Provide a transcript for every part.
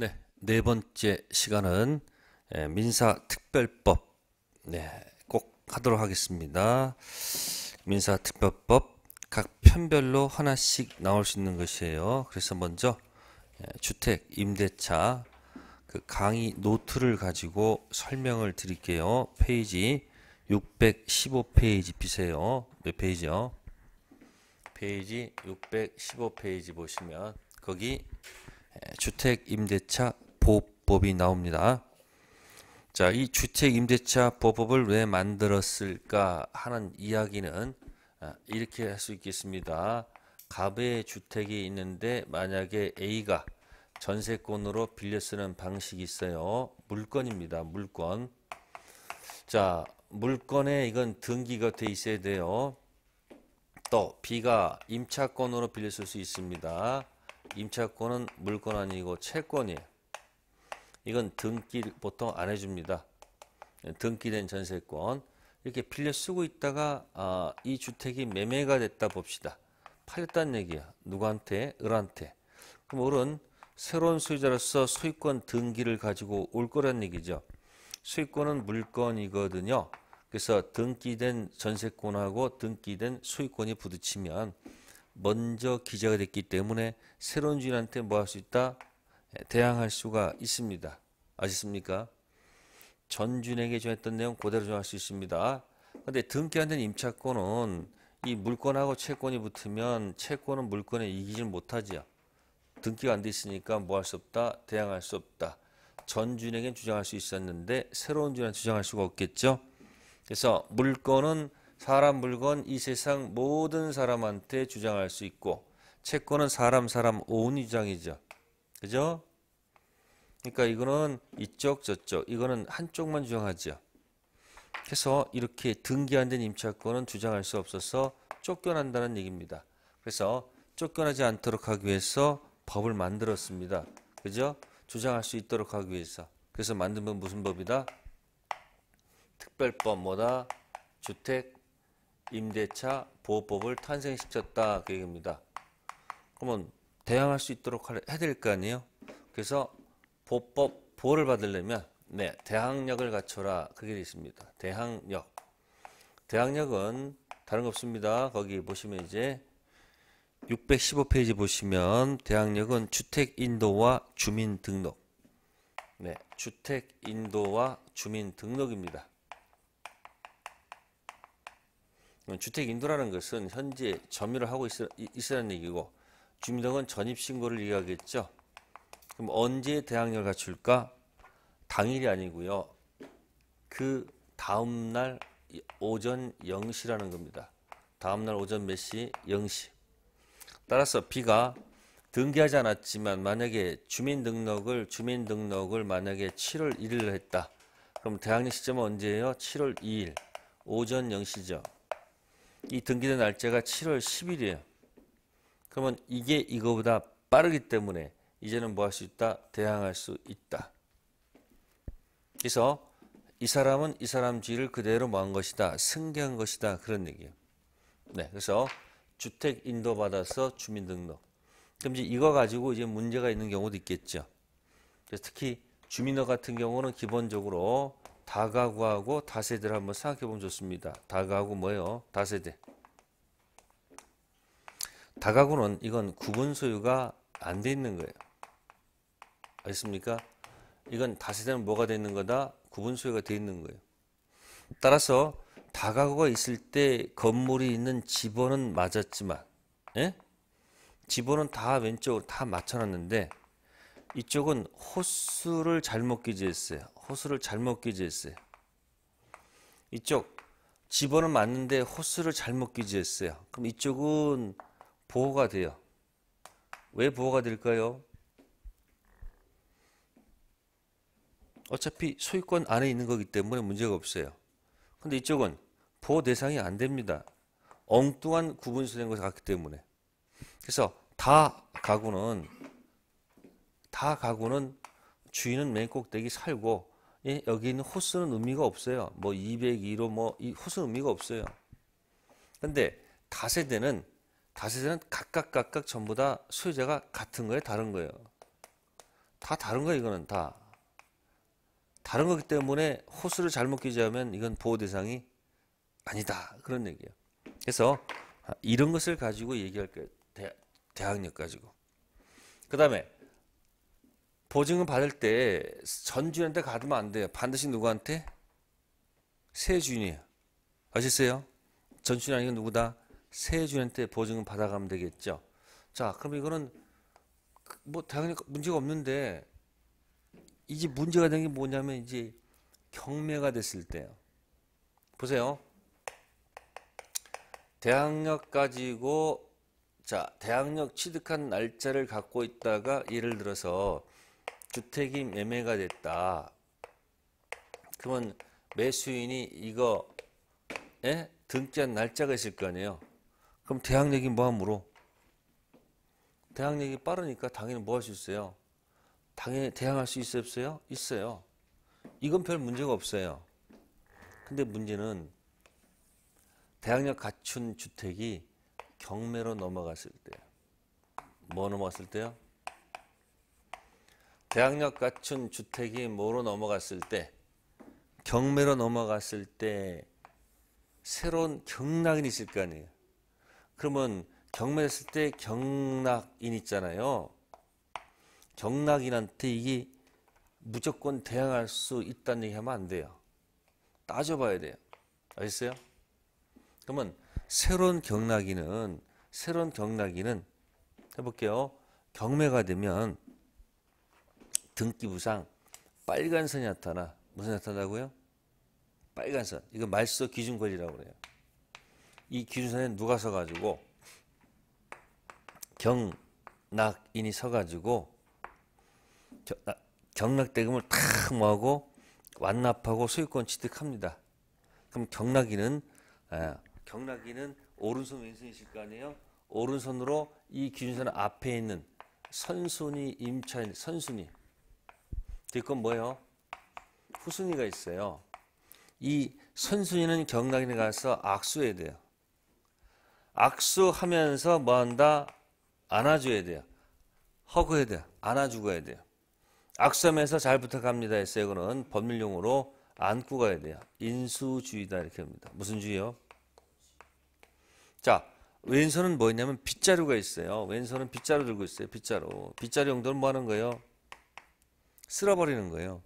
네, 네 번째 시간은 예, 민사특별법 네, 꼭 하도록 하겠습니다. 민사특별법 각 편별로 하나씩 나올 수 있는 것이에요. 그래서 먼저 예, 주택, 임대차 그 강의 노트를 가지고 설명을 드릴게요. 페이지 615페이지 피세요. 몇 페이지요? 페이지 615페이지 보시면 거기 주택임대차 보호법이 나옵니다. 자, 이 주택임대차 보호법을 왜 만들었을까 하는 이야기는 아, 이렇게 할 수 있겠습니다. 갑의 주택이 있는데 만약에 A가 전세권으로 빌려 쓰는 방식이 있어요. 물건입니다. 물건. 자, 물건에 이건 등기가 돼 있어야 돼요. 또 B가 임차권으로 빌려 쓸수 있습니다. 임차권은 물권 아니고 채권이에요. 이건 등기 보통 안 해줍니다. 등기된 전세권 이렇게 빌려 쓰고 있다가 아, 이 주택이 매매가 됐다 봅시다. 팔렸다는 얘기야. 누구한테? 을한테. 그럼 을은 새로운 소유자로서 소유권 등기를 가지고 올 거란 얘기죠. 소유권은 물건이거든요. 그래서 등기된 전세권하고 등기된 소유권이 부딪히면 먼저 기재가 됐기 때문에 새로운 주인한테 뭐 할 수 있다? 예, 대항할 수가 있습니다. 아셨습니까? 전 주인에게 전했던 내용 그대로 전할 수 있습니다. 근데 등기한 된 임차권은 이물권하고 채권이 붙으면 채권은 물권에 이기질 못하지요. 등기가 안 돼 있으니까 뭐 할 수 없다? 대항할 수 없다. 전 주인에겐 주장할 수 있었는데 새로운 주인한테 주장할 수가 없겠죠. 그래서 물권은 사람, 물건, 이 세상 모든 사람한테 주장할 수 있고 채권은 사람, 사람 오은 주장이죠. 그죠? 그러니까 이거는 이쪽 저쪽 이거는 한쪽만 주장하죠. 그래서 이렇게 등기 안 된 임차권은 주장할 수 없어서 쫓겨난다는 얘기입니다. 그래서 쫓겨나지 않도록 하기 위해서 법을 만들었습니다. 그죠? 주장할 수 있도록 하기 위해서. 그래서 만든 건 무슨 법이다? 특별법 뭐다? 주택 임대차 보호법을 탄생시켰다 그 얘기입니다. 그러면 대항할 수 있도록 해드릴 거 아니에요? 그래서 보호법 보호를 받으려면 네 대항력을 갖춰라 그게 있습니다. 대항력 대항력은 다른 거 없습니다. 거기 보시면 이제 615페이지 보시면 대항력은 주택 인도와 주민 등록 네 주택 인도와 주민 등록입니다. 주택 인도라는 것은 현재 점유를 하고 있어 있으라는 얘기고 주민등은 전입신고를 이야기했죠. 그럼 언제 대항력을 갖출까? 당일이 아니고요. 그 다음날 오전 0시라는 겁니다. 다음날 오전 몇 시? 0시. 따라서 B가 등기하지 않았지만 만약에 주민등록을 주민등록을 만약에 7월 1일로 했다. 그럼 대항력 시점은 언제예요? 7월 2일 오전 0시죠. 이 등기된 날짜가 7월 10일이에요. 그러면 이게 이거보다 빠르기 때문에 이제는 뭐 할 수 있다? 대항할 수 있다. 그래서 이 사람은 이 사람 뒤를 그대로 뭐한 것이다. 승계한 것이다. 그런 얘기예요. 네, 그래서 주택 인도받아서 주민등록. 그럼 이제 이거 가지고 이제 문제가 있는 경우도 있겠죠. 특히 주민허 같은 경우는 기본적으로 다가구하고 다세대를 한번 생각해 보면 좋습니다. 다가구 뭐요 다세대. 다가구는 이건 구분 소유가 안 돼 있는 거예요. 알겠니까 이건 다세대는 뭐가 돼 있는 거다? 구분 소유가 돼 있는 거예요. 따라서 다가구가 있을 때 건물이 있는 집원은 맞았지만 예? 집원은 다 왼쪽으로 다 맞춰놨는데 이쪽은 호수를 잘못 기재했어요. 호수를 잘못 기지했어요 이쪽 집어는 맞는데 호수를 잘못 기지했어요 그럼 이쪽은 보호가 돼요. 왜 보호가 될까요? 어차피 소유권 안에 있는 거기 때문에 문제가 없어요. 근데 이쪽은 보호 대상이 안 됩니다. 엉뚱한 구분수된 것이 같기 때문에. 그래서 다 가구는 다 가구는 주인은 맨 꼭대기 살고 예, 여기는 호수는 의미가 없어요. 뭐 202로 뭐이 호수는 의미가 없어요. 근데 다세대는 다세대는 각각 각각 전부 다 소유자가 같은 거예요, 다른 거예요. 다 다른 거예요, 이거는 다. 다른 거기 때문에 호수를 잘못 기재하면 이건 보호 대상이 아니다. 그런 얘기예요. 그래서 아, 이런 것을 가지고 얘기할 거예요. 대, 대학력 가지고. 그다음에 보증금 받을 때 전 주인한테 가두면 안 돼요. 반드시 누구한테? 세 주인이에요. 아셨어요? 전 주인 아니고 누구다? 세 주인한테 보증금 받아가면 되겠죠. 자, 그럼 이거는 그 뭐 당연히 문제가 없는데 이제 문제가 된 게 뭐냐면 이제 경매가 됐을 때요. 보세요. 대항력 가지고 자 대항력 취득한 날짜를 갖고 있다가 예를 들어서 주택이 매매가 됐다. 그러면 매수인이 이거 에? 예? 등기한 날짜가 있을 거 아니에요. 그럼 대항 내기 뭐하므로 대항 내기 빠르니까 당연히 뭐 할 수 있어요? 당연히 대항할 수 있어요? 없어요? 있어요. 이건 별 문제가 없어요. 근데 문제는 대항력 갖춘 주택이 경매로 넘어갔을 때. 뭐 넘어갔을 때요? 대항력 갖춘 주택이 뭐로 넘어갔을 때 경매로 넘어갔을 때 새로운 경락인이 있을 거 아니에요. 그러면 경매했을 때 경락인 있잖아요. 경락인한테 이게 무조건 대항할 수 있다는 얘기 하면 안 돼요. 따져봐야 돼요. 알겠어요? 그러면 새로운 경락인은 새로운 경락인은 해볼게요. 경매가 되면 등기부상 빨간 선이 나타나. 무슨 나타나고요? 빨간 선. 이거 말소 기준 권리라고 그래요. 이 기준선에 누가 서가지고 경락인이 서가지고 아, 경락대금을 탁 모하고 완납하고 소유권 취득합니다. 그럼 경락인은 에, 아, 경락인은 오른손 왼손이실 거 아니에요? 오른손으로 이 기준선 앞에 있는 선순위 임차인 선순위 그건 뭐예요? 후순위가 있어요. 이 선순위는 경락에 가서 악수해야 돼요. 악수하면서 뭐 한다? 안아줘야 돼요. 허그해야 돼요. 안아주고 야 돼요. 악수하면서 잘 부탁합니다 했어요. 이거는 법률용어로 안고 가야 돼요. 인수주의다 이렇게 합니다. 무슨 주의요? 자, 왼손은 뭐냐면 빗자루가 있어요. 왼손은 빗자루 들고 있어요. 빗자루. 빗자루 용도는 뭐 하는 거예요? 쓸어버리는 거예요.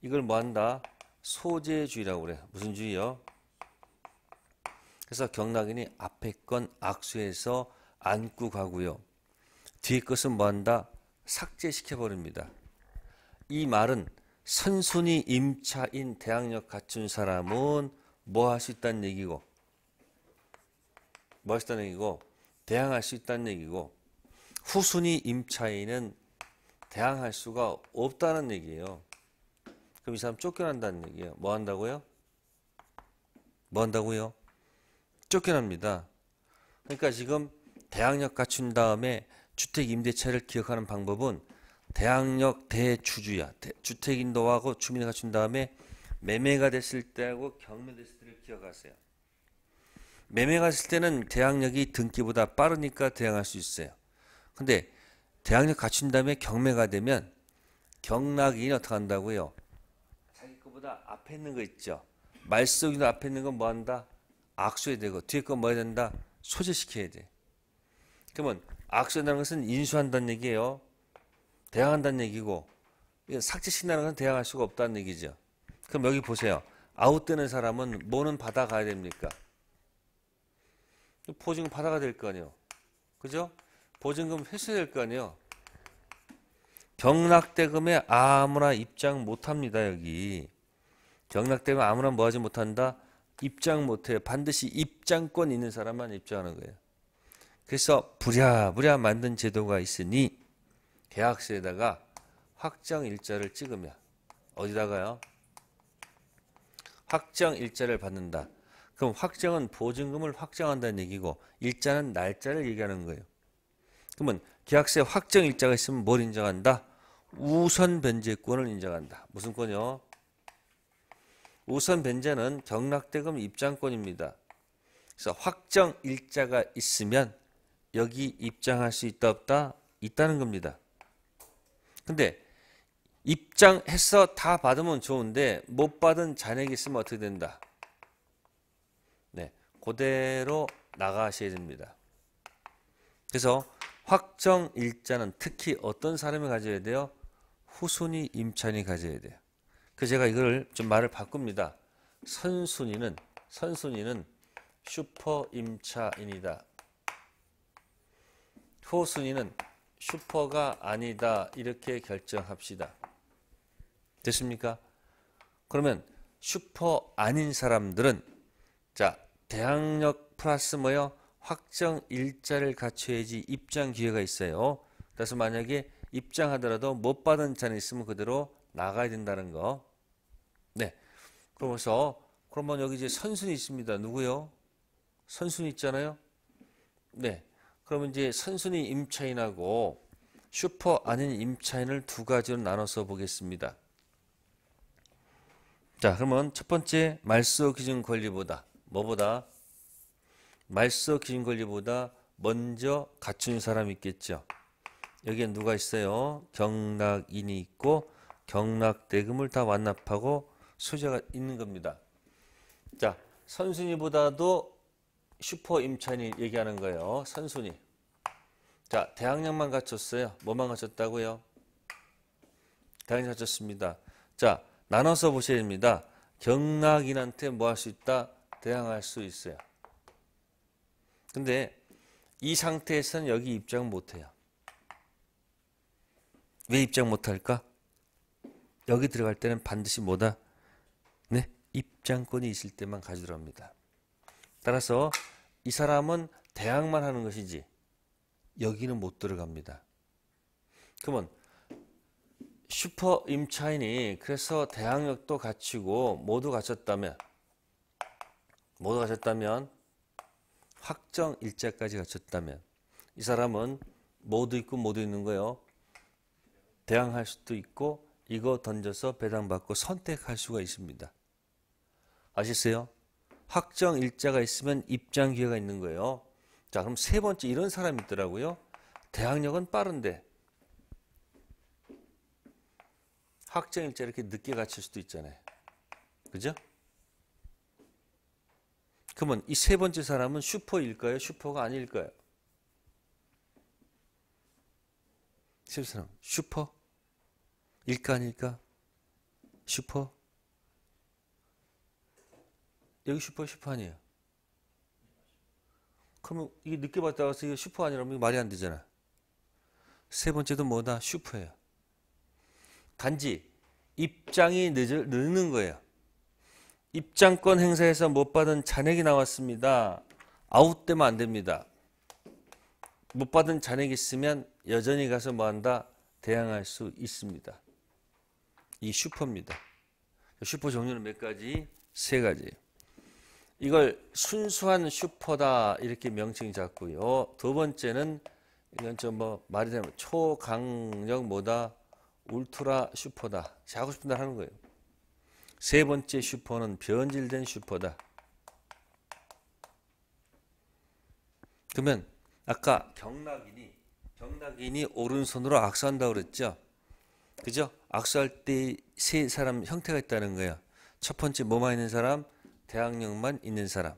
이걸 뭐 한다? 소재주의라고 그래. 무슨 주의요? 그래서 경락인이 앞에 건 악수해서 안고 가고요. 뒤에 것은 뭐 한다? 삭제시켜버립니다. 이 말은 선순위 임차인 대항력 갖춘 사람은 뭐 할 수 있다는 얘기고 뭐 할 수 있다는 얘기고 대항할 수 있다는 얘기고 후순위 임차인은 대항할 수가 없다는 얘기예요. 그럼 이 사람 쫓겨난다는 얘기예요. 뭐 한다고요? 뭐 한다고요? 쫓겨납니다. 그러니까 지금 대항력 갖춘 다음에 주택 임대차를 기억하는 방법은 대항력 대주주야. 대, 주택 인도하고 주민을 갖춘 다음에 매매가 됐을 때하고 경매됐을 때를 기억하세요. 매매가 됐을 때는 대항력이 등기보다 빠르니까 대항할 수 있어요. 근데 대항력 갖춘 다음에 경매가 되면 경락이인 어떻게 한다고요? 자기 거보다 앞에 있는 거 있죠. 말속인 앞에 있는 건 뭐 한다? 악수해야 되고 뒤에 건 뭐 해야 된다? 소재시켜야 돼. 그러면 악수한다는 것은 인수한다는 얘기예요. 대항한다는 얘기고 삭제시다는 것은 대항할 수가 없다는 얘기죠. 그럼 여기 보세요. 아웃되는 사람은 뭐는 받아가야 됩니까? 포징 받아가 될 거 아니에요. 그죠? 보증금 회수될 거 아니에요. 경락대금에 아무나 입장 못합니다 여기. 경락대금 아무나 뭐하지 못한다? 입장 못해. 반드시 입장권 있는 사람만 입장하는 거예요. 그래서 부랴부랴 만든 제도가 있으니 계약서에다가 확정 일자를 찍으면 어디다가요? 확정 일자를 받는다. 그럼 확정은 보증금을 확정한다는 얘기고 일자는 날짜를 얘기하는 거예요. 그러면 계약서에 확정 일자가 있으면 뭘 인정한다? 우선 변제권을 인정한다. 무슨 권이요? 우선 변제는 경락대금 입장권입니다. 그래서 확정 일자가 있으면 여기 입장할 수 있다 없다 있다는 겁니다. 근데 입장해서 다 받으면 좋은데 못 받은 잔액이 있으면 어떻게 된다? 네, 그대로 나가셔야 됩니다. 그래서 확정 일자는 특히 어떤 사람이 가져야 돼요? 후순위 임찬이 가져야 돼요. 그 제가 이걸 좀 말을 바꿉니다. 선순위는 선순위는 슈퍼 임차인이다. 후순위는 슈퍼가 아니다 이렇게 결정합시다. 됐습니까? 그러면 슈퍼 아닌 사람들은 자 대항력 플러스 뭐요? 확정 일자를 갖춰야지 입장 기회가 있어요. 그래서 만약에 입장하더라도 못 받은 자는 있으면 그대로 나가야 된다는 거. 네. 그러면서 그러면 여기 이제 선순위 있습니다. 누구요? 선순위 있잖아요. 네. 그러면 이제 선순위 임차인하고 슈퍼 아닌 임차인을 두 가지로 나눠서 보겠습니다. 자, 그러면 첫 번째 말소 기준 권리보다 뭐보다 말소 기준 권리보다 먼저 갖춘 사람이 있겠죠. 여기에 누가 있어요? 경락인이 있고 경락 대금을 다 완납하고 소재가 있는 겁니다. 자, 선순위보다도 슈퍼 임찬이 얘기하는 거예요. 선순위. 자, 대항력만 갖췄어요. 뭐만 갖췄다고요? 대학력 갖췄습니다. 자, 나눠서 보셔야 됩니다. 경락인한테 뭐 할 수 있다? 대항할 수 있어요. 근데 이 상태에서는 여기 입장 못해요. 왜 입장 못할까? 여기 들어갈 때는 반드시 뭐다? 네? 입장권이 있을 때만 가져들어옵니다. 따라서 이 사람은 대항만 하는 것이지 여기는 못 들어갑니다. 그러면 슈퍼 임차인이 그래서 대항력도 갖추고 모두 갖췄다면 모두 갖췄다면 확정 일자까지 갖췄다면 이 사람은 모두 있고 모두 있는 거요. 대항할 수도 있고 이거 던져서 배당받고 선택할 수가 있습니다. 아시세요? 확정 일자가 있으면 입장 기회가 있는 거예요. 자, 그럼 세 번째 이런 사람이 있더라고요. 대항력은 빠른데 확정 일자 이렇게 늦게 갖출 수도 있잖아요. 그죠? 그러면 이 세 번째 사람은 슈퍼일까요? 슈퍼가 아닐까요? 세 번째 사람 슈퍼? 일까 아닐까? 슈퍼? 여기 슈퍼 슈퍼 아니에요? 그러면 이게 늦게 봤다가서 이게 슈퍼 아니라면 말이 안 되잖아. 세 번째도 뭐다? 슈퍼예요. 단지 입장이 늦을, 늦는 거예요. 입장권 행사에서 못 받은 잔액이 나왔습니다. 아웃되면 안 됩니다. 못 받은 잔액 있으면 여전히 가서 뭐 한다? 대항할 수 있습니다. 이 슈퍼입니다. 슈퍼 종류는 몇 가지? 세 가지. 이걸 순수한 슈퍼다 이렇게 명칭 잡고요. 두 번째는 이건 좀 뭐 말이 되면 초강력 뭐다 울트라 슈퍼다. 하고 싶은 대로 하는 거예요. 세 번째 슈퍼는 변질된 슈퍼다. 그러면 아까 경락인이 경락인이 오른손으로 악수한다 그랬죠? 그죠? 악수할 때 세 사람 형태가 있다는 거야. 첫 번째 뭐만 있는 사람? 대항력만 있는 사람.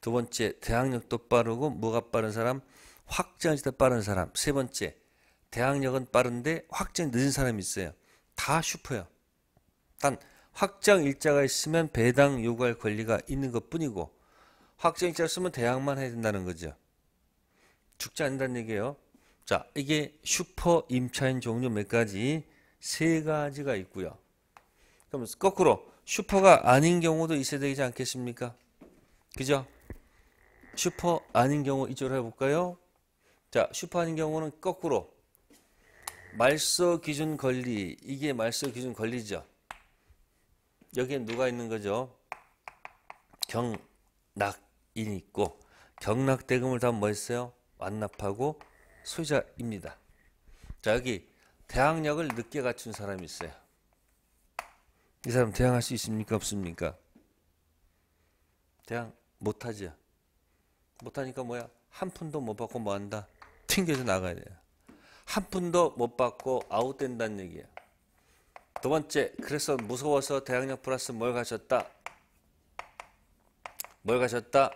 두 번째 대항력도 빠르고 뭐가 빠른 사람? 확장지도 빠른 사람. 세 번째 대항력은 빠른데 확장 늦은 사람이 있어요. 다 슈퍼야. 단 확정 일자가 있으면 배당 요구할 권리가 있는 것뿐이고 확정 일자가있으면 대항만 해야 된다는 거죠. 죽지 않는다는 얘기예요. 자, 이게 슈퍼 임차인 종류 몇 가지? 세 가지가 있고요. 그럼 거꾸로 슈퍼가 아닌 경우도 있어야 되지 않겠습니까? 그죠? 슈퍼 아닌 경우 이쪽으로 해볼까요? 자, 슈퍼 아닌 경우는 거꾸로 말소 기준 권리 이게 말소 기준 권리죠. 여기에 누가 있는 거죠? 경락인 있고 경락대금을 다 뭐 했어요? 완납하고 소유자입니다. 자 여기 대항력을 늦게 갖춘 사람이 있어요. 이 사람 대항할 수 있습니까? 없습니까? 대항 못하죠. 못하니까 뭐야? 한 푼도 못 받고 뭐한다? 튕겨져 나가야 돼요. 한 푼도 못 받고 아웃된다는 얘기야. 두 번째, 그래서 무서워서 대학력 플러스 뭘 가셨다? 뭘 가셨다?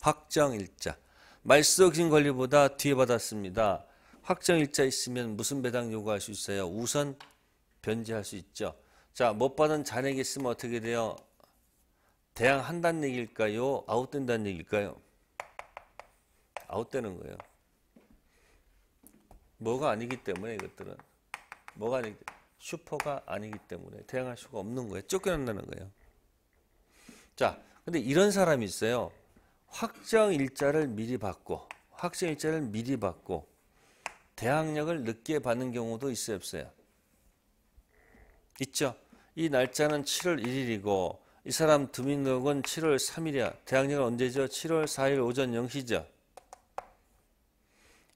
확정일자. 말소진 권리보다 뒤에 받았습니다. 확정일자 있으면 무슨 배당 요구할 수 있어요? 우선 변제할 수 있죠. 자, 못 받은 잔액이 있으면 어떻게 돼요? 대항 한다는 얘기일까요? 아웃된다는 얘기일까요? 아웃되는 거예요. 뭐가 아니기 때문에 이것들은. 뭐가 아니기 때문에. 슈퍼가 아니기 때문에 대항할 수가 없는 거예요. 쫓겨난다는 거예요. 자, 근데 이런 사람이 있어요. 확정 일자를 미리 받고, 확정 일자를 미리 받고, 대항력을 늦게 받는 경우도 있어요, 없어요? 있죠? 이 날짜는 7월 1일이고, 이 사람 두민록은 7월 3일이야. 대항력은 언제죠? 7월 4일 오전 0시죠.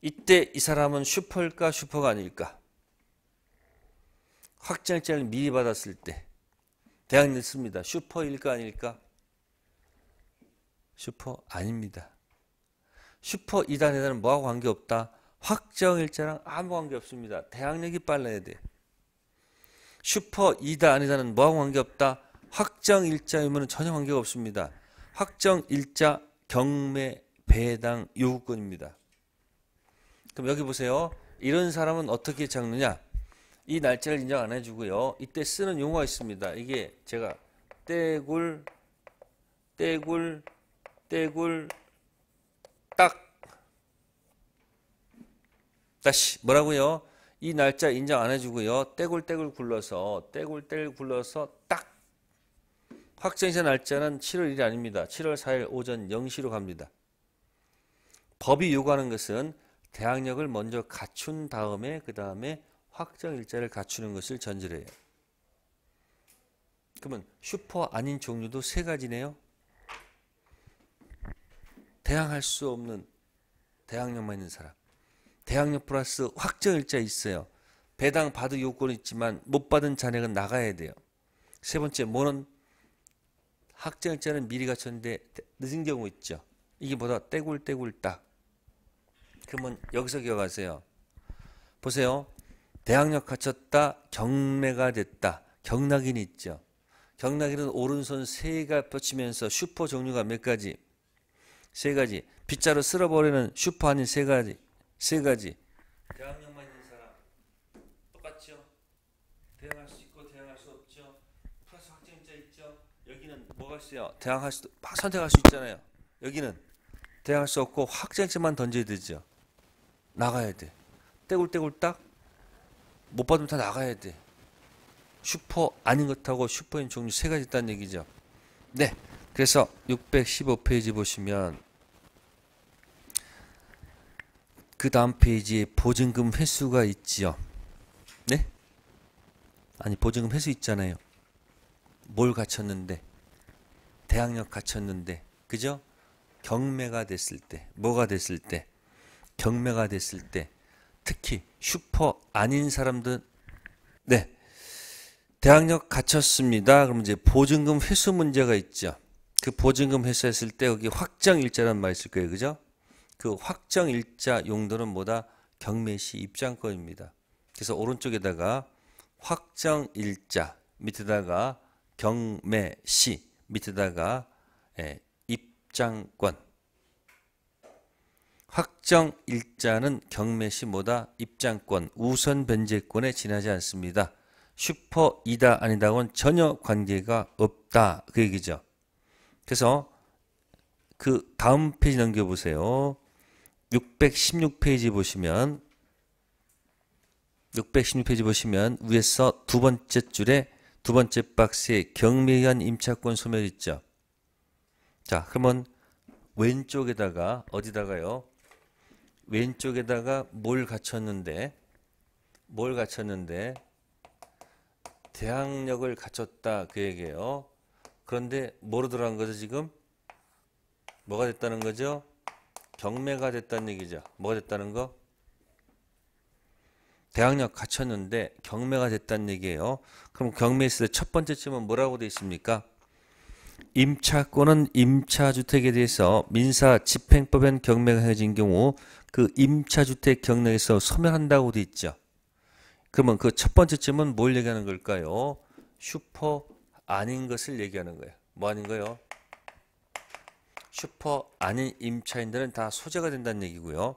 이때 이 사람은 슈퍼일까, 슈퍼가 아닐까? 확정일자를 미리 받았을 때 대학을 습니다 슈퍼일까 아닐까? 슈퍼 아닙니다. 슈퍼 2단에사는 뭐하고 관계없다? 확정일자랑 아무 관계없습니다. 대항력이 빨라야 돼. 슈퍼 2단에사는 뭐하고 관계없다? 확정일자이면 전혀 관계가 없습니다. 확정일자 경매 배당 요구권입니다. 그럼 여기 보세요. 이런 사람은 어떻게 잡느냐? 이 날짜를 인정 안 해주고요. 이때 쓰는 용어가 있습니다. 이게 제가 떼굴, 떼굴, 떼굴, 딱. 다시 뭐라고요? 이 날짜 인정 안 해주고요. 떼굴떼굴 굴러서 떼굴떼굴 굴러서 딱. 확정시의 날짜는 7월 1일 아닙니다. 7월 4일 오전 0시로 갑니다. 법이 요구하는 것은 대항력을 먼저 갖춘 다음에 그 다음에 확정 일자를 갖추는 것을 전제로 해요. 그러면 슈퍼 아닌 종류도 세 가지네요. 대항할 수 없는 대항력만 있는 사람. 대항력 플러스 확정일자 있어요. 배당 받을 요건이 있지만 못 받은 잔액은 나가야 돼요. 세 번째 뭐는 확정일자는 미리 갖췄는데 늦은 경우 있죠. 이게 뭐다 떼굴떼굴 딱. 그러면 여기서 기억하세요. 보세요. 대학력 갖췄다, 경매가 됐다. 경락인 있죠. 경락인은 오른손 세가 뻗치면서 슈퍼 종류가 몇 가지? 세 가지. 빗자루 쓸어버리는 슈퍼 아닌 세 가지. 세 가지. 대항력만 있는 사람 똑같죠. 대항할 수 있고 대항할 수 없죠. 플러스 확정자 있죠. 여기는 뭐가 있어요? 대항할 수, 막 선택할 수 있잖아요. 여기는 대항할 수 없고 확정자만 던져야 되죠. 나가야 돼. 떼굴떼굴 딱못 받으면 다 나가야 돼. 슈퍼 아닌 것하고 슈퍼인 종류 세 가지 있다는 얘기죠. 네. 그래서 615페이지 보시면 그 다음 페이지에 보증금 횟수가 있지요. 네? 아니 보증금 횟수 있잖아요. 뭘 갖췄는데 대항력 갖췄는데 그죠? 경매가 됐을 때 뭐가 됐을 때 경매가 됐을 때 특히 슈퍼 아닌 사람들 네 대학력 갖췄습니다. 그럼 이제 보증금 회수 문제가 있죠. 그 보증금 회수했을 때 여기 확정 일자란 말 있을 거예요, 그죠? 그 확정 일자 용도는 뭐다? 경매시 입장권입니다. 그래서 오른쪽에다가 확정 일자 밑에다가 경매시 밑에다가 예, 입장권 확정 일자는 경매 시보다 입장권, 우선 변제권에 지나지 않습니다. 슈퍼이다 아니다고는 전혀 관계가 없다 그 얘기죠. 그래서 그 다음 페이지 넘겨보세요. 616페이지 보시면 616페이지 보시면 위에서 두 번째 줄에 두 번째 박스에 경매현 임차권 소멸 있죠. 자, 그러면 왼쪽에다가 어디다가요? 왼쪽에다가 뭘 갖췄는데 뭘 갖췄는데 대항력을 갖췄다 그 얘기예요. 그런데 뭐로 들어간 거죠 지금? 뭐가 됐다는 거죠? 경매가 됐다는 얘기죠. 뭐가 됐다는 거? 대항력 갖췄는데 경매가 됐다는 얘기예요. 그럼 경매 있을 때 첫 번째 쯤은 뭐라고 되어 있습니까? 임차권은 임차주택에 대해서 민사 집행법엔 경매가 해진 경우 그 임차주택 경락에서 소멸한다고 돼 있죠. 그러면 그 첫 번째쯤은 뭘 얘기하는 걸까요? 슈퍼 아닌 것을 얘기하는 거예요. 뭐 아닌 거요? 슈퍼 아닌 임차인들은 다 소재가 된다는 얘기고요.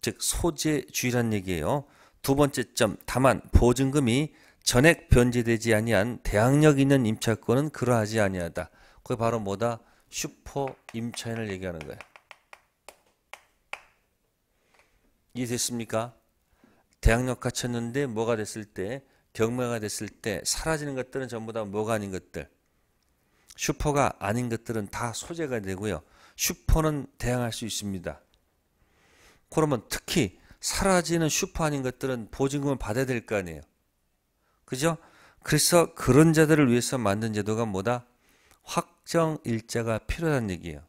즉 소재주의란 얘기예요. 두 번째 점 다만 보증금이 전액 변제되지 아니한 대항력 있는 임차권은 그러하지 아니하다. 그게 바로 뭐다? 슈퍼 임차인을 얘기하는 거예요. 이해됐습니까? 대항력 갖췄는데 뭐가 됐을 때 경매가 됐을 때 사라지는 것들은 전부 다 뭐가 아닌 것들 슈퍼가 아닌 것들은 다 소재가 되고요. 슈퍼는 대항할 수 있습니다. 그러면 특히 사라지는 슈퍼 아닌 것들은 보증금을 받아야 될 거 아니에요. 그죠? 그래서 그런 자들을 위해서 만든 제도가 뭐다? 확정 일자가 필요하다는 얘기예요.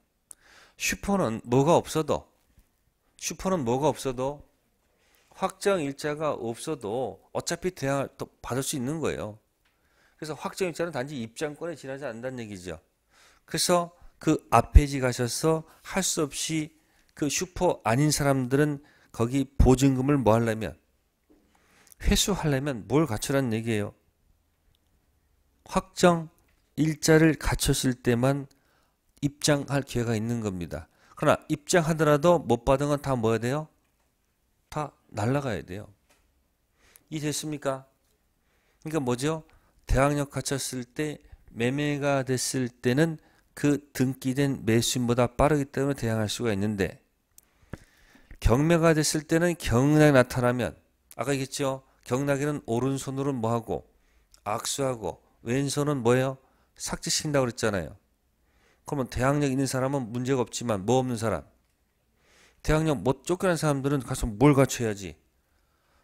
슈퍼는 뭐가 없어도 슈퍼는 뭐가 없어도 확정 일자가 없어도 어차피 대항 받을 수 있는 거예요. 그래서 확정 일자는 단지 입장권에 지나지 않는다는 얘기죠. 그래서 그 앞에지 가셔서 할 수 없이 그 슈퍼 아닌 사람들은 거기 보증금을 뭐 하려면 회수하려면 뭘 갖추라는 얘기예요. 확정 일자를 갖췄을 때만 입장할 기회가 있는 겁니다. 그러나 입장하더라도 못 받은 건 다 뭐야 돼요? 다 날라가야 돼요. 이해됐습니까? 그러니까 뭐죠? 대항력 갖췄을 때 매매가 됐을 때는 그 등기된 매수인보다 빠르기 때문에 대항할 수가 있는데 경매가 됐을 때는 경락이 나타나면 아까 얘기했죠? 경락에는 오른손으로 뭐하고 악수하고 왼손은 뭐예요? 삭제시킨다고 그랬잖아요. 그러면 대항력 있는 사람은 문제가 없지만 뭐 없는 사람? 대항력 못 쫓겨난 사람들은 가서 뭘 갖춰야지?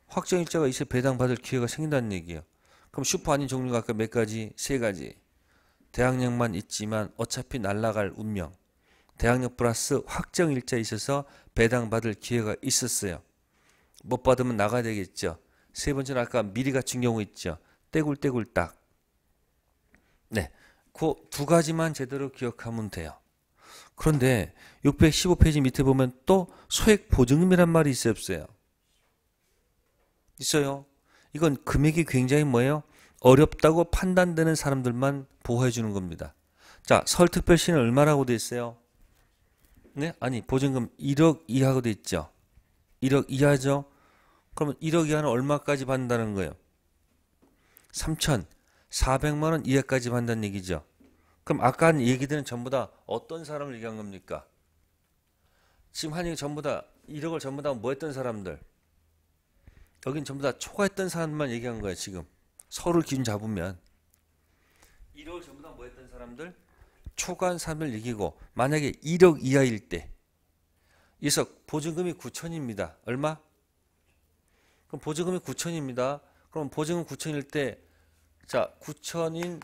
확정일자가 있어 배당받을 기회가 생긴다는 얘기예요. 그럼 슈퍼 아닌 종류가 아까 몇 가지? 세 가지. 대항력만 있지만 어차피 날아갈 운명. 대항력 플러스 확정일자 있어서 배당받을 기회가 있었어요. 못 받으면 나가야 되겠죠. 세 번째는 아까 미리 갖춘 경우 있죠. 떼굴떼굴 딱. 네. 그두 가지만 제대로 기억하면 돼요. 그런데 615페이지 밑에 보면 또 소액 보증금이란 말이 있어요, 없어요? 있어요. 이건 금액이 굉장히 뭐예요? 어렵다고 판단되는 사람들만 보호해 주는 겁니다. 자, 설특별시는 얼마라고 돼 있어요? 네? 아니, 보증금 1억 이하고 돼 있죠. 1억 이하죠. 그러면 1억 이하는 얼마까지 받는다는 거예요? 3천, 400만 원 이하까지 받는 얘기죠. 그럼 아까 한 얘기들은 전부 다 어떤 사람을 얘기한 겁니까? 지금 한 얘기 전부 다 1억을 전부 다 뭐 했던 사람들? 여긴 전부 다 초과했던 사람만 얘기한 거예요 지금. 서로 기준 잡으면. 1억을 전부 다 뭐 했던 사람들? 초과한 사람을 얘기고 만약에 1억 이하일 때 이석 보증금이 9천입니다. 얼마? 그럼 보증금이 9천입니다. 그럼 보증금 9천일 때 자, 구천인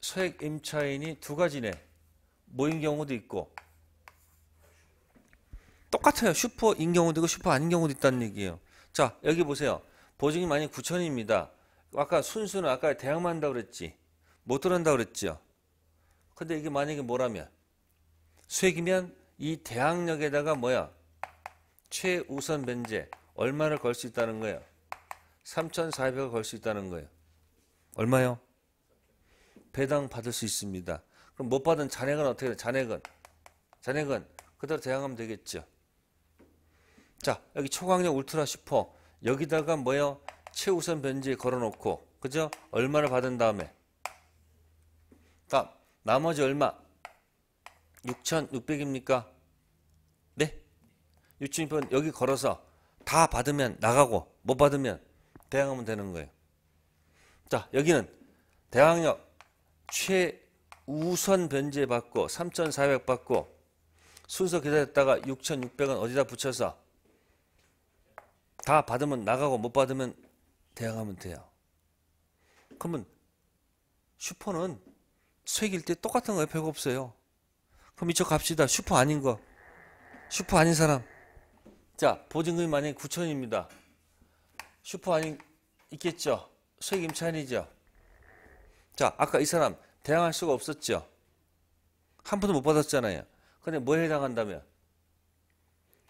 소액 임차인이 두 가지네. 모인 경우도 있고 똑같아요. 슈퍼인 경우도 있고 슈퍼 아닌 경우도 있다는 얘기예요. 자, 여기 보세요. 보증이 많이 구천입니다 아까 순수는 아까 대항만 한다 그랬지. 못 들어간다 그랬죠. 근데 이게 만약에 뭐라면 수익이면 이 대항력에다가 뭐야? 최우선 변제 얼마를 걸 수 있다는 거예요. 3,400을 걸 수 있다는 거예요. 얼마요? 배당 받을 수 있습니다. 그럼 못 받은 잔액은 어떻게 돼? 잔액은 잔액은 그대로 대항하면 되겠죠. 자 여기 초강력 울트라 슈퍼 여기다가 뭐요? 예 최우선 변제에 걸어놓고 그죠? 얼마를 받은 다음에 그러 나머지 얼마? 6,600입니까? 네? 6,600 여기 걸어서 다 받으면 나가고 못 받으면 대항하면 되는 거예요. 자, 여기는 대항력 최우선 변제 받고 3,400 받고 순서 기다렸다가 6,600은 어디다 붙여서 다 받으면 나가고 못 받으면 대항하면 돼요. 그러면 슈퍼는 수익때 똑같은 거예요. 별거 없어요. 그럼 이쪽 갑시다. 슈퍼 아닌 거. 슈퍼 아닌 사람. 자, 보증금이 만약에 9천입니다. 슈퍼 아니 있겠죠? 세김찬이죠. 자, 아까 이 사람 대항할 수가 없었죠. 한 푼도 못 받았잖아요. 근데 뭐에 해당한다면?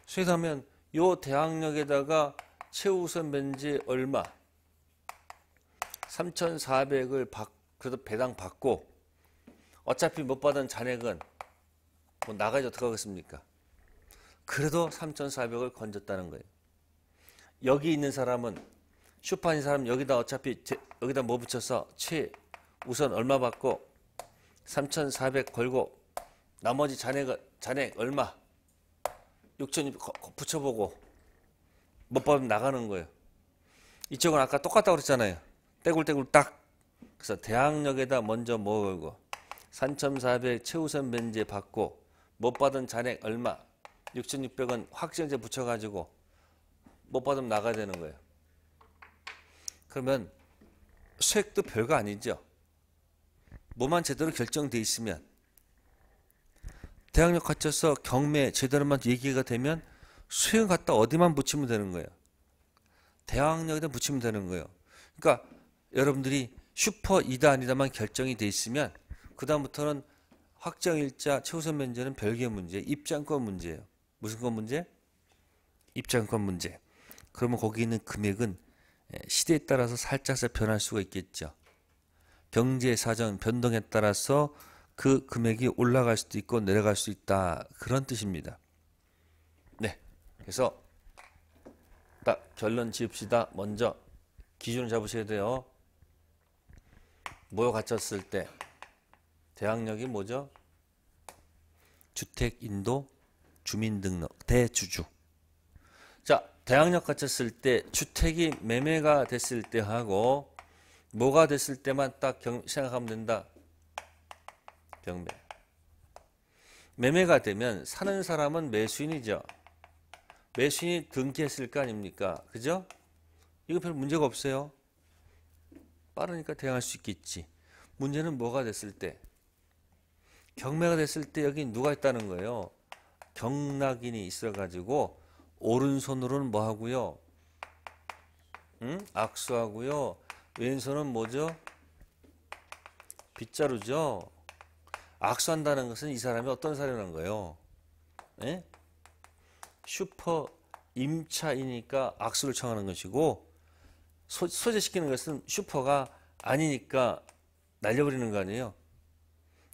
세다면 요 대항력에다가 최우선 면제 얼마? 3,400을 받, 그래도 배당 받고 어차피 못 받은 잔액은 뭐 나가지 어떡하겠습니까? 그래도 3,400을 건졌다는 거예요. 여기 있는 사람은 슈판인 사람 여기다 어차피 제, 여기다 뭐 붙여서 최 우선 얼마 받고 3,400 걸고 나머지 잔액 잔액 얼마 6,600 붙여보고 못 받으면 나가는 거예요. 이쪽은 아까 똑같다고 그랬잖아요. 떼굴떼굴 딱. 그래서 대항력에다 먼저 뭐 걸고 3,400 최우선 면제 받고 못 받은 잔액 얼마 6,600은 확정제 붙여가지고 못 받으면 나가야 되는 거예요. 그러면 수액도 별거 아니죠. 뭐만 제대로 결정돼 있으면 대학력 갖춰서 경매 제대로만 얘기가 되면 수행 갖다 어디만 붙이면 되는 거예요. 대학력에다 붙이면 되는 거예요. 그러니까 여러분들이 슈퍼 이다 아니다만 결정이 돼 있으면 그 다음부터는 확정일자 최우선 면제는 별개 문제, 입장권 문제예요. 무슨 건 문제? 입장권 문제. 그러면 거기 있는 금액은 예, 시대에 따라서 살짝살 변할 수가 있겠죠. 경제 사정 변동에 따라서 그 금액이 올라갈 수도 있고 내려갈 수 있다. 그런 뜻입니다. 네. 그래서 딱 결론 지읍시다. 먼저 기준을 잡으셔야 돼요. 모여 갇혔을 때 대항력이 뭐죠? 주택 인도 주민등록 대주주 대항력 갖췄을 때 주택이 매매가 됐을 때 하고 뭐가 됐을 때만 딱 경, 생각하면 된다. 경매. 매매가 되면 사는 사람은 매수인이죠. 매수인이 등기했을 거 아닙니까? 그죠? 이거 별 문제가 없어요. 빠르니까 대응할 수 있겠지. 문제는 뭐가 됐을 때? 경매가 됐을 때 여기 누가 있다는 거예요? 경락인이 있어가지고 오른손으로는 뭐 하고요? 응? 악수하고요. 왼손은 뭐죠? 빗자루죠. 악수한다는 것은 이 사람이 어떤 사람이라는 거예요? 에? 예? 슈퍼 임차이니까 악수를 청하는 것이고 소, 소재시키는 것은 슈퍼가 아니니까 날려버리는 거 아니에요?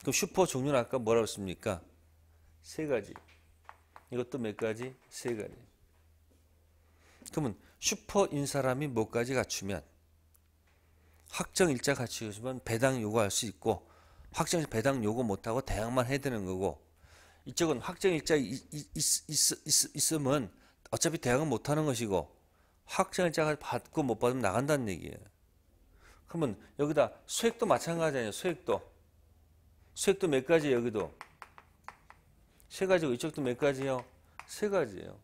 그럼 슈퍼 종류는 아까 뭐라고 했습니까? 세 가지. 이것도 몇 가지? 세 가지. 그러면 슈퍼인 사람이 뭐까지 갖추면 확정 일자 갖추면 배당 요구할 수 있고 확정 배당 요구 못하고 대항만 해야 되는 거고 이쪽은 확정 일자 있으면 어차피 대항은 못하는 것이고 확정 일자가 받고 못 받으면 나간다는 얘기예요. 그러면 여기다 수액도 마찬가지아니에요 수액도 수액도 몇 가지 여기도 세 가지고 이쪽도 몇 가지요? 세 가지예요.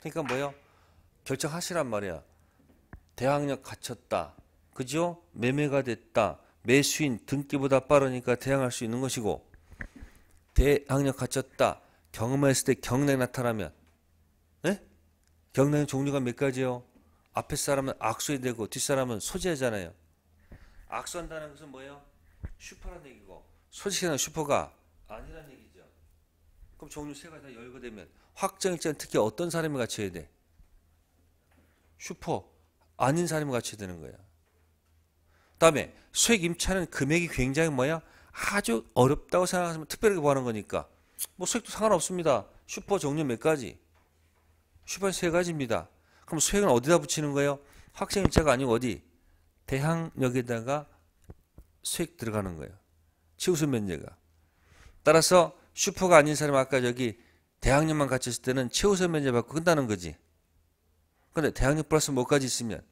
그러니까 뭐요? 결정하시란 말이야. 대항력 갖췄다. 그죠? 매매가 됐다. 매수인 등기보다 빠르니까 대항할 수 있는 것이고 대항력 갖췄다. 경험했을 때 경락 나타나면 네? 예? 경락의 종류가 몇 가지요? 앞에 사람은 악수이 대고 뒷사람은 소재잖아요. 악수한다는 것은 뭐예요? 슈퍼란 얘기고 소재는 슈퍼가 아니란 얘기죠. 그럼 종류 세 가지 다 열거되면 확정일자는 특히 어떤 사람이 갖춰야 돼? 슈퍼 아닌 사람 같이 되는 거야. 다음에 수익 임차는 금액이 굉장히 뭐야? 아주 어렵다고 생각하시면 특별하게 구는 거니까 뭐 수익도 상관없습니다. 슈퍼 종류 몇 가지? 슈퍼 세 가지입니다. 그럼 수익은 어디다 붙이는 거예요? 학생 임차가 아니고 어디? 대항역에다가 수익 들어가는 거예요. 치우수 면제가. 따라서 슈퍼가 아닌 사람 아까 저기 대항력만 갖췄을 때는 최우선 면제 받고 끝나는 거지. 근데 대학력 플러스 뭐까지 있으면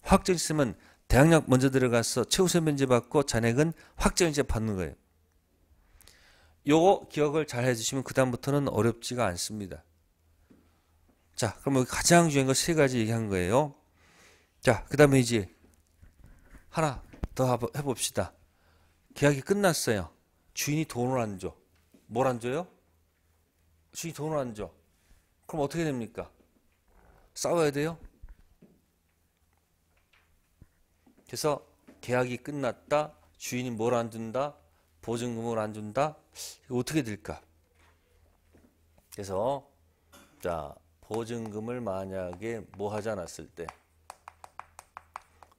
확정 있으면 대학력 먼저 들어가서 최우선 면제 받고 잔액은 확정 이제 받는 거예요. 요거 기억을 잘 해주시면 그 다음부터는 어렵지가 않습니다. 자, 그럼 여기 가장 중요한 거 세 가지 얘기한 거예요. 자, 그 다음에 이제 하나 더 해봅시다. 계약이 끝났어요. 주인이 돈을 안 줘. 뭘 안 줘요? 주인이 돈을 안 줘. 그럼 어떻게 됩니까? 싸워야 돼요. 그래서 계약이 끝났다. 주인이 뭘 안 준다. 보증금을 안 준다. 이거 어떻게 될까? 그래서 자 보증금을 만약에 뭐 하지 않았을 때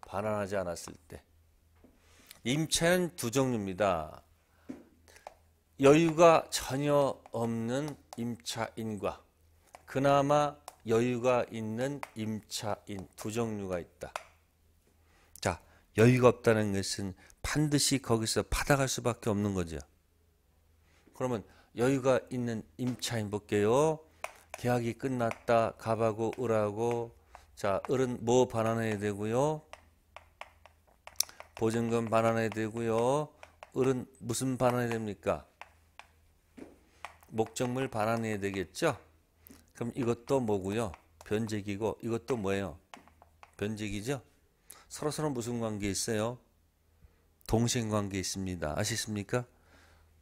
반환하지 않았을 때 임차는 두 종류입니다. 여유가 전혀 없는 임차인과 그나마 여유가 있는 임차인 두 종류가 있다. 자, 여유가 없다는 것은 반드시 거기서 받아갈 수밖에 없는 거죠. 그러면 여유가 있는 임차인 볼게요. 계약이 끝났다. 갑하고 을하고 자, 을은 뭐 반환해야 되고요? 보증금 반환해야 되고요. 을은 무슨 반환해야 됩니까? 목적물 반환해야 되겠죠? 그럼 이것도 뭐고요? 변제기고 이것도 뭐예요? 변제기죠? 서로 서로 무슨 관계 있어요? 동생 관계 있습니다. 아시습니까?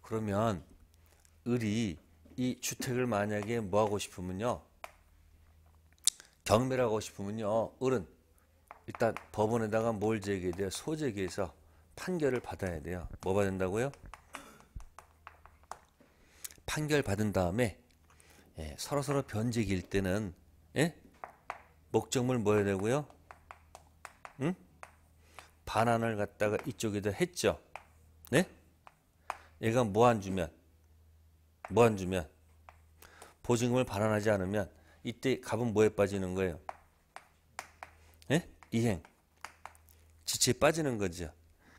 그러면 을이 이 주택을 만약에 뭐 하고 싶으면요? 경매를 하고 싶으면요. 을은 일단 법원에다가 뭘 제기해야 돼요? 소제기해서 판결을 받아야 돼요. 뭐 받는다고요? 판결 받은 다음에 예, 서로서로 변직일 때는 예? 목적물 뭐 해야 되고요? 응? 반환을 갖다가 이쪽에다 했죠. 네? 얘가 뭐안 주면 뭐 안 주면 보증금을 반환하지 않으면 이때 값은 뭐에 빠지는 거예요? 예? 이행 지체에 빠지는 거죠.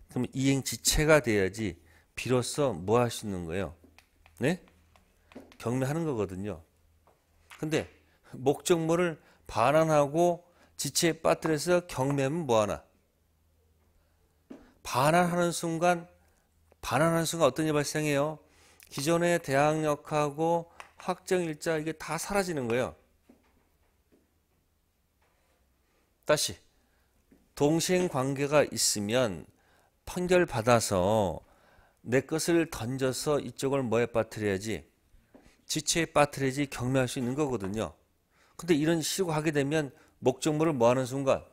그럼 이행 지체가 돼야지 비로소 뭐할 수 있는 거예요? 네? 경매하는 거거든요. 근데 목적물을 반환하고 지체에 빠뜨려서 경매면 뭐하나? 반환하는 순간 반환하는 순간 어떤 일이 발생해요? 기존의 대항력하고 확정일자 이게 다 사라지는 거예요. 다시 동생관계가 있으면 판결받아서 내 것을 던져서 이쪽을 뭐에 빠뜨려야지? 지체에 빠트려지 경매할 수 있는 거거든요. 근데 이런 식으로 하게 되면 목적물을 뭐 하는 순간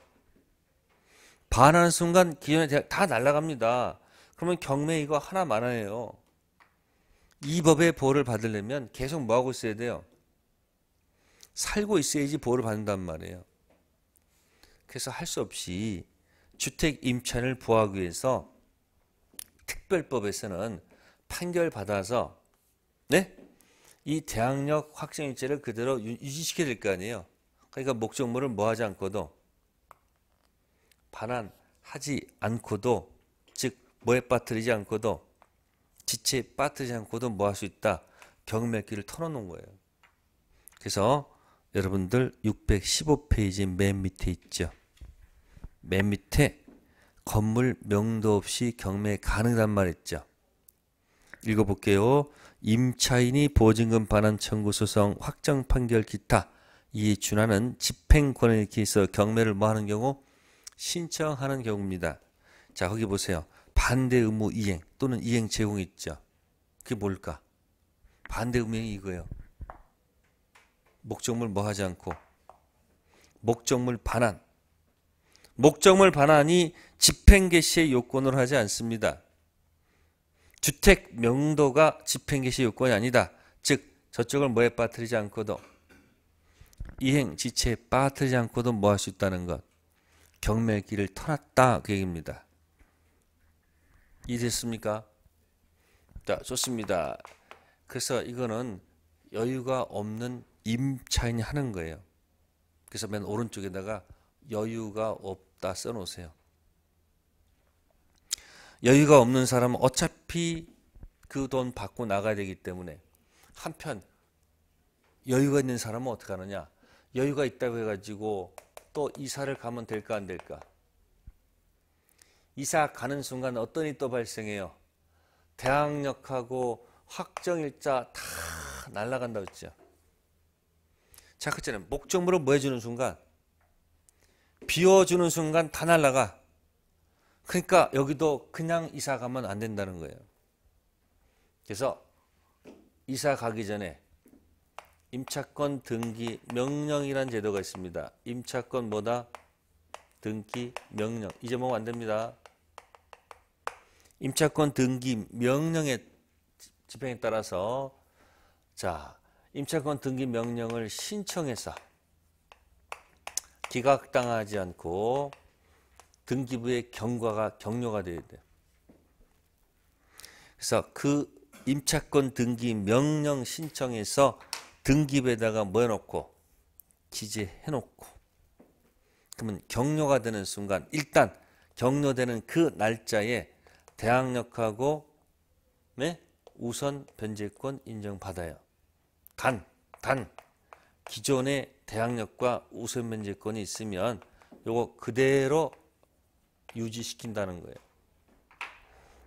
반하는 순간 기존에 다 날아갑니다. 그러면 경매 이거 하나 많아요이 법의 보호를 받으려면 계속 뭐 하고 있어야 돼요? 살고 있어야지 보호를 받는단 말이에요. 그래서 할 수 없이 주택 임차인을 보호하기 위해서 특별법에서는 판결 받아서 네? 이 대항력 확정 일체를 그대로 유지시켜야 될 거 아니에요. 그러니까 목적물을 뭐하지 않고도 반환하지 않고도 즉 뭐에 빠뜨리지 않고도 지체에 빠뜨리지 않고도 뭐할 수 있다. 경매기를 털어놓은 거예요. 그래서 여러분들 615페이지 맨 밑에 있죠. 맨 밑에 건물 명도 없이 경매 가능한 말 있죠. 읽어볼게요. 임차인이 보증금 반환 청구 소송 확정 판결 기타 이 준하는 집행 권에에해서 경매를 뭐 하는 경우 신청하는 경우입니다. 자, 거기 보세요. 반대 의무 이행 또는 이행 제공 있죠. 그게 뭘까? 반대 의무이 행 이거예요. 목적물 뭐 하지 않고 목적물 반환 목적물 반환이 집행 개시의 요건으로 하지 않습니다. 주택 명도가 집행개시 요건이 아니다. 즉 저쪽을 뭐에 빠뜨리지 않고도 이행 지체에 빠뜨리지 않고도 뭐 할 수 있다는 것. 경매의 길을 터놨다 그 얘기입니다. 이해됐습니까? 자 좋습니다. 그래서 이거는 여유가 없는 임차인이 하는 거예요. 그래서 맨 오른쪽에다가 여유가 없다 써놓으세요. 여유가 없는 사람은 어차피 그 돈 받고 나가야 되기 때문에 한편 여유가 있는 사람은 어떻게 하느냐? 여유가 있다고 해가지고 또 이사를 가면 될까 안 될까? 이사 가는 순간 어떤 일이 또 발생해요? 대항력하고 확정일자 다 날라간다 고했죠 자, 그때는목적물을뭐 해주는 순간? 비워주는 순간 다 날라가. 그러니까 여기도 그냥 이사 가면 안 된다는 거예요. 그래서 이사 가기 전에 임차권 등기 명령이란 제도가 있습니다. 임차권 뭐다? 등기 명령. 이제 뭐 안 됩니다. 임차권 등기 명령의 집행에 따라서 자 임차권 등기 명령을 신청해서 기각당하지 않고 등기부의 경과가 격려가 되어야 돼요. 그래서 그 임차권 등기 명령 신청에서 등기부에다가 뭐 해놓고 기재해놓고 그러면 격려가 되는 순간 일단 격려되는 그 날짜에 대항력하고 네? 우선 변제권 인정받아요. 단, 단 기존의 대항력과 우선 변제권이 있으면 요거 그대로 유지시킨다는 거예요.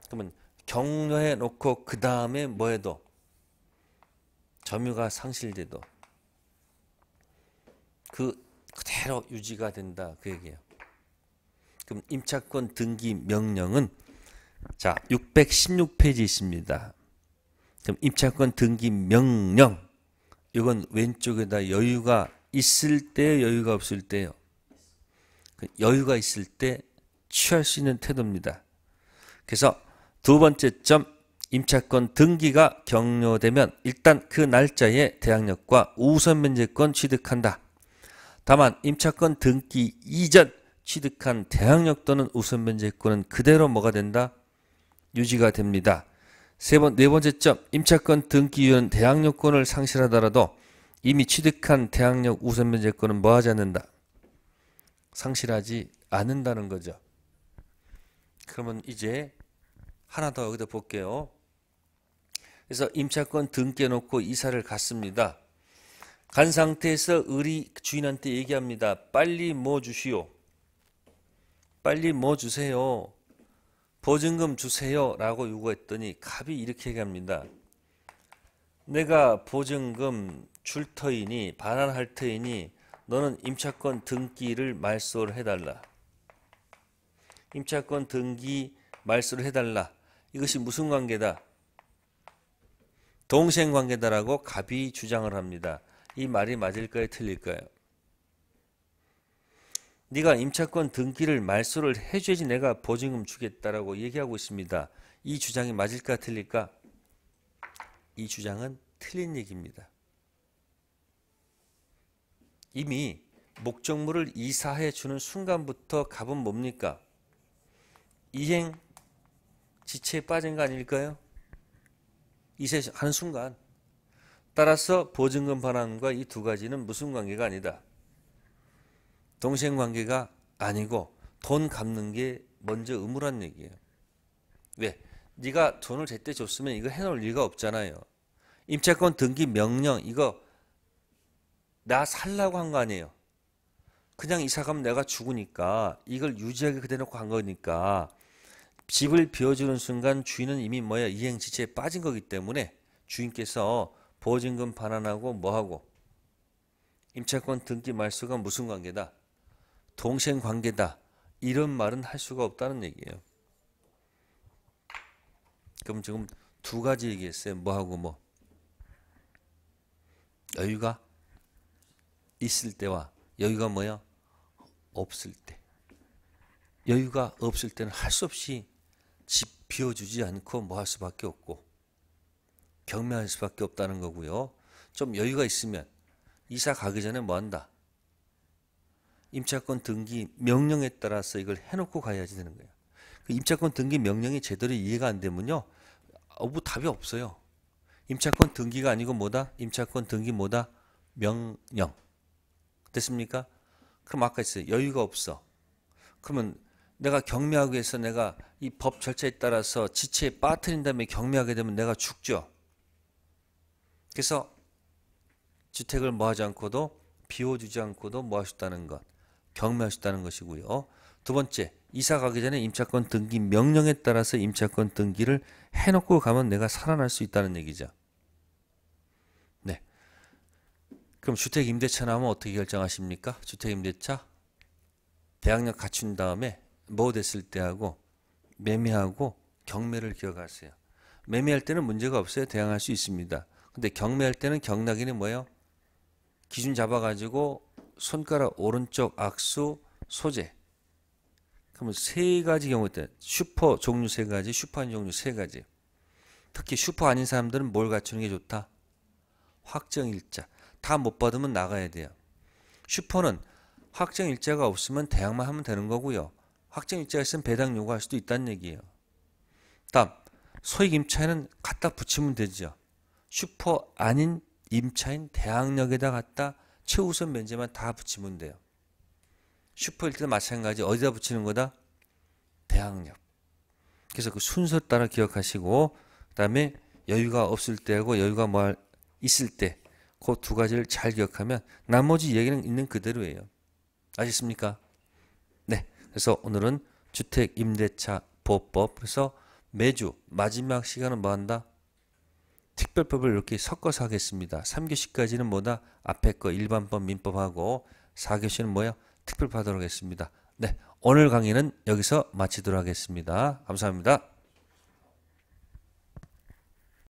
그러면 격려해 놓고 그 다음에 뭐 해도 점유가 상실돼도 그 그대로 유지가 된다 그 얘기예요. 그럼 임차권 등기 명령은 자 616페이지 있습니다. 그럼 임차권 등기 명령 이건 왼쪽에다 여유가 있을 때 여유가 없을 때요. 그 여유가 있을 때 취할 수 있는 태도입니다. 그래서 두 번째 점, 임차권 등기가 격려되면 일단 그 날짜에 대항력과 우선 면제권 취득한다. 다만 임차권 등기 이전 취득한 대항력 또는 우선 면제권은 그대로 뭐가 된다? 유지가 됩니다. 세 번, 네 번째 점, 임차권 등기 이후는 대항력권을 상실하더라도 이미 취득한 대항력 우선 면제권은 뭐하지 않는다? 상실하지 않는다는 거죠. 그러면 이제 하나 더 여기다 볼게요. 그래서 임차권 등께 놓고 이사를 갔습니다. 간 상태에서 의리 주인한테 얘기합니다. 빨리 뭐 주시오. 빨리 뭐 주세요. 보증금 주세요. 라고 요구했더니 갑이 이렇게 얘기합니다. 내가 보증금 줄 터이니 반환할 터이니 너는 임차권 등기를 말소를 해달라. 임차권 등기 말소를 해달라. 이것이 무슨 관계다? 동생 관계다라고 갑이 주장을 합니다. 이 말이 맞을까요? 틀릴까요? 네가 임차권 등기를 말소를 해줘야지 내가 보증금 주겠다라고 얘기하고 있습니다. 이 주장이 맞을까 틀릴까? 이 주장은 틀린 얘기입니다. 이미 목적물을 이사해 주는 순간부터 갑은 뭡니까? 이행 지체에 빠진 거 아닐까요? 이세 한순간. 따라서 보증금 반환과 이 두 가지는 무슨 관계가 아니다. 동생 관계가 아니고 돈 갚는 게 먼저 의무란 얘기예요. 왜? 네가 돈을 제때 줬으면 이거 해놓을 리가 없잖아요. 임차권 등기 명령 이거 나 살라고 한 거 아니에요. 그냥 이사 가면 내가 죽으니까 이걸 유지하게 그대 놓고 간 거니까 집을 비워주는 순간 주인은 이미 뭐야 이행지체에 빠진 거기 때문에 주인께서 보증금 반환하고 뭐하고 임차권 등기 말소가 무슨 관계다 동생 관계다 이런 말은 할 수가 없다는 얘기예요 그럼 지금 두 가지 얘기했어요 뭐하고 뭐 여유가 있을 때와 여유가 뭐야 없을 때 여유가 없을 때는 할 수 없이 집 비워주지 않고 뭐 할 수밖에 없고 경매할 수밖에 없다는 거고요. 좀 여유가 있으면 이사 가기 전에 뭐 한다. 임차권 등기 명령에 따라서 이걸 해놓고 가야지 되는 거예요. 그 임차권 등기 명령이 제대로 이해가 안 되면요. 어부 답이 없어요. 임차권 등기가 아니고 뭐다? 임차권 등기 뭐다? 명령. 됐습니까? 그럼 아까 했어요. 여유가 없어. 그러면 내가 경매하기 위해서 내가 이 법 절차에 따라서 지체에 빠뜨린 다음에 경매하게 되면 내가 죽죠. 그래서 주택을 뭐 하지 않고도 비워주지 않고도 뭐 하셨다는 것. 경매하셨다는 것이고요. 두 번째, 이사 가기 전에 임차권 등기 명령에 따라서 임차권 등기를 해놓고 가면 내가 살아날 수 있다는 얘기죠. 네. 그럼 주택 임대차 나면 어떻게 결정하십니까? 주택 임대차? 대항력 갖춘 다음에 뭐 됐을 때하고 매매하고 경매를 기억하세요. 매매할 때는 문제가 없어요. 대항할 수 있습니다. 근데 경매할 때는 경락인이 뭐예요? 기준 잡아가지고 손가락 오른쪽 악수 소재. 그러면 세 가지 경우 때 슈퍼 종류 세 가지, 슈퍼 아닌 종류 세 가지. 특히 슈퍼 아닌 사람들은 뭘 갖추는 게 좋다? 확정 일자. 다 못 받으면 나가야 돼요. 슈퍼는 확정 일자가 없으면 대항만 하면 되는 거고요. 확정 일자가 있으면 배당 요구할 수도 있다는 얘기예요. 다음 소액 임차는 갖다 붙이면 되죠. 슈퍼 아닌 임차인 대항력에다 갖다 최우선 면제만 다 붙이면 돼요. 슈퍼일 때도 마찬가지 어디다 붙이는 거다? 대항력. 그래서 그 순서 따라 기억하시고 그다음에 여유가 없을 때하고 여유가 뭐 있을 때그 두 가지를 잘 기억하면 나머지 얘기는 있는 그대로예요. 아셨습니까? 그래서 오늘은 주택 임대차 보호법 그래서 매주 마지막 시간은 뭐 한다? 특별법을 이렇게 섞어서 하겠습니다. 3교시까지는 뭐다? 앞에 거 일반법 민법하고 4교시는 뭐야? 특별법 하도록 하겠습니다. 네, 오늘 강의는 여기서 마치도록 하겠습니다. 감사합니다.